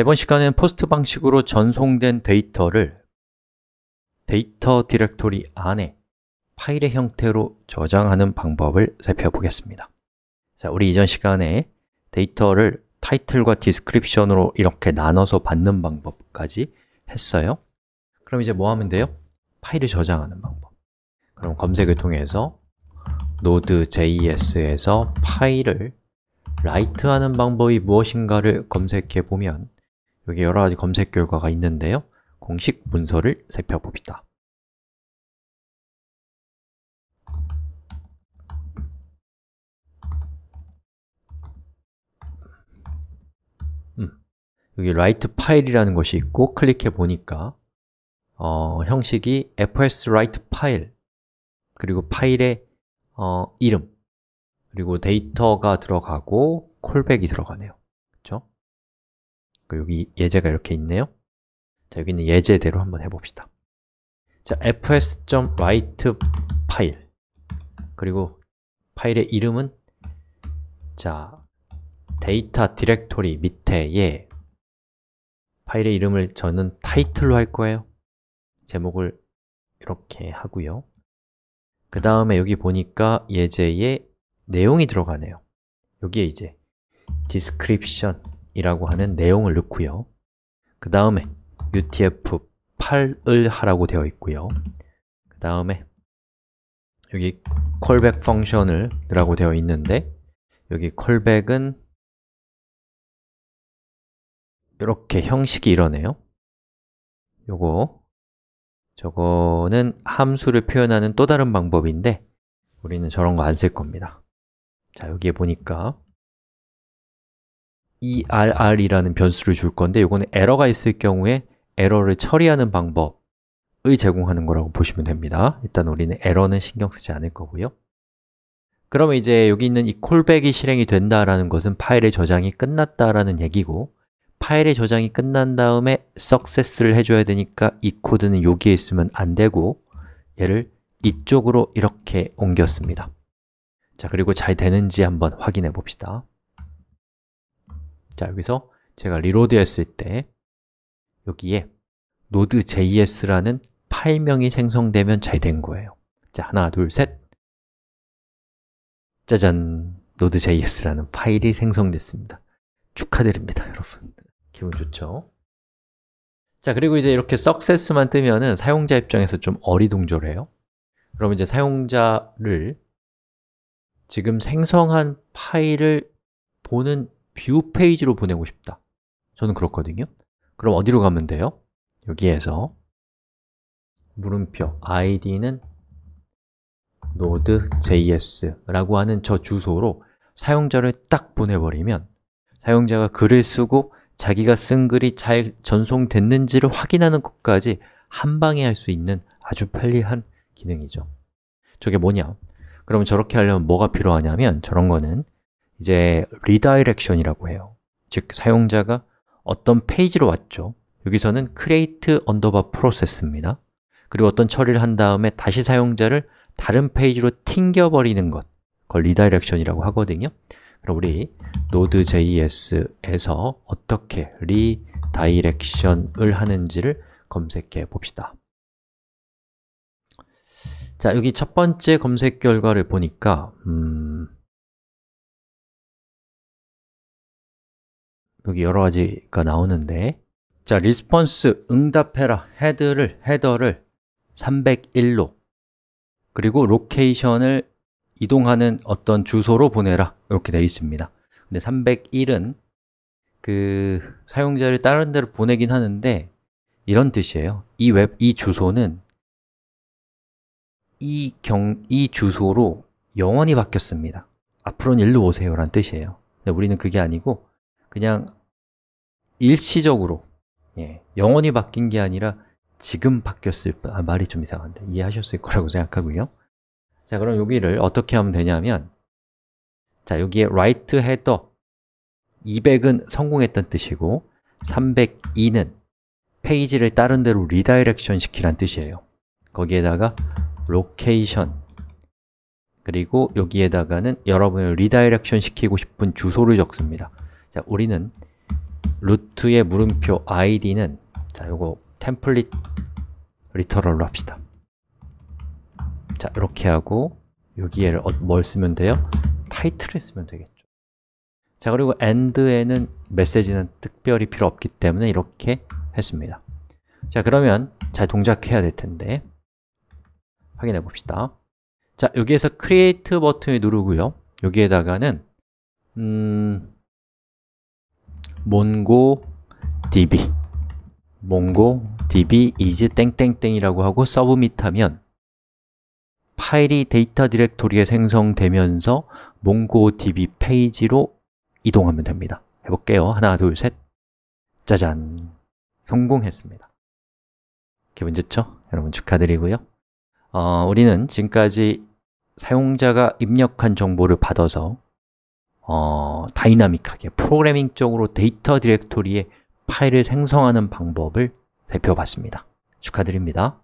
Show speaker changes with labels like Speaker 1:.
Speaker 1: 이번 시간에는 포스트 방식으로 전송된 데이터를 데이터 디렉토리 안에 파일의 형태로 저장하는 방법을 살펴보겠습니다 자, 우리 이전 시간에 데이터를 타이틀과 디스크립션으로 이렇게 나눠서 받는 방법까지 했어요 그럼 이제 뭐 하면 돼요? 파일을 저장하는 방법 그럼 검색을 통해서 node.js에서 파일을 라이트하는 방법이 무엇인가를 검색해 보면 여기 여러 가지 검색 결과가 있는데요. 공식 문서를 살펴봅시다. 음, 여기 write 파일이라는 것이 있고 클릭해 보니까 어, 형식이 fs write 파일 그리고 파일의 어, 이름 그리고 데이터가 들어가고 콜백이 들어가네요. 그러니까 여기 예제가 이렇게 있네요 자, 여기는 예제대로 한번 해봅시다 자, fs.write 파일 그리고 파일의 이름은 자, 데이터 디렉토리 밑에에 파일의 이름을 저는 타이틀로 할 거예요 제목을 이렇게 하고요 그 다음에 여기 보니까 예제에 내용이 들어가네요 여기에 이제 description 이라고 하는 내용을 넣고요 그 다음에 utf8을 하라고 되어 있고요 그 다음에 여기 callback 펑션을 라고 되어 있는데 여기 callback은 이렇게 형식이 이러네요 요거 저거는 함수를 표현하는 또 다른 방법인데 우리는 저런 거 안 쓸 겁니다 자, 여기에 보니까 err이라는 변수를 줄 건데 이거는 에러가 있을 경우에 에러를 처리하는 방법을 제공하는 거라고 보시면 됩니다 일단 우리는 에러는 신경 쓰지 않을 거고요 그러면 이제 여기 있는 이 콜백이 실행이 된다라는 것은 파일의 저장이 끝났다라는 얘기고 파일의 저장이 끝난 다음에 success를 해줘야 되니까 이 코드는 여기에 있으면 안 되고 얘를 이쪽으로 이렇게 옮겼습니다 자, 그리고 잘 되는지 한번 확인해 봅시다 자, 여기서 제가 리로드 했을 때 여기에 node.js라는 파일명이 생성되면 잘 된 거예요 자, 하나, 둘, 셋 짜잔! node.js라는 파일이 생성됐습니다 축하드립니다, 여러분 기분 좋죠? 자, 그리고 이제 이렇게 success만 뜨면은 사용자 입장에서 좀 어리둥절해요 그럼 이제 사용자를 지금 생성한 파일을 보는 뷰 페이지로 보내고 싶다 저는 그렇거든요 그럼 어디로 가면 돼요? 여기에서 물음표 id는 node.js라고 하는 저 주소로 사용자를 딱 보내버리면 사용자가 글을 쓰고 자기가 쓴 글이 잘 전송됐는지를 확인하는 것까지 한 방에 할 수 있는 아주 편리한 기능이죠 저게 뭐냐? 그럼 저렇게 하려면 뭐가 필요하냐면 저런 거는 이제 리다이렉션이라고 해요 즉 사용자가 어떤 페이지로 왔죠 여기서는 create underbar process입니다 그리고 어떤 처리를 한 다음에 다시 사용자를 다른 페이지로 튕겨버리는 것 그걸 리다이렉션이라고 하거든요 그럼 우리 Node.js에서 어떻게 리다이렉션을 하는지를 검색해 봅시다 자, 여기 첫 번째 검색 결과를 보니까 음, 여기 여러 가지가 나오는데 자, 리스폰스 응답해라 헤드를 헤더를 301로 그리고 로케이션을 이동하는 어떤 주소로 보내라 이렇게 되어 있습니다 근데 301은 그 사용자를 다른 데로 보내긴 하는데 이런 뜻이에요 이 웹, 이 주소는 이 경, 이 주소로 영원히 바뀌었습니다 앞으로는 일로 오세요 라는 뜻이에요 근데 우리는 그게 아니고 그냥 일시적으로 예, 영원히 바뀐 게 아니라 지금 바뀌었을 뿐, 아, 말이 좀 이상한데 이해하셨을 거라고 생각하고요 자, 그럼 여기를 어떻게 하면 되냐면 자, 여기에 write header 200은 성공했던 뜻이고 302는 페이지를 다른 데로 리다이렉션 시키란 뜻이에요 거기에다가 location 그리고 여기에다가는 여러분을 리다이렉션 시키고 싶은 주소를 적습니다 자, 우리는 루트의 물음표 id는 자, 요거 템플릿 리터럴로 합시다. 자, 이렇게 하고 여기에 어, 뭘 쓰면 돼요? 타이틀을 쓰면 되겠죠. 자, 그리고 end에는 메시지는 특별히 필요 없기 때문에 이렇게 했습니다. 자, 그러면 잘 동작해야 될 텐데 확인해 봅시다. 자, 여기에서 create 버튼을 누르고요. 여기에다가는 음, 몽고 d b 몽고 d b is 땡땡땡이라고 하고 서브밋하면 파일이 데이터 디렉토리에 생성되면서 몽고 d b 페이지로 이동하면 됩니다 해볼게요 하나, 둘, 셋 짜잔! 성공했습니다 기분 좋죠? 여러분 축하드리고요 어, 우리는 지금까지 사용자가 입력한 정보를 받아서 어, 다이나믹하게 프로그래밍 쪽으로 데이터 디렉토리에 파일을 생성하는 방법을 살펴봤습니다. 축하드립니다.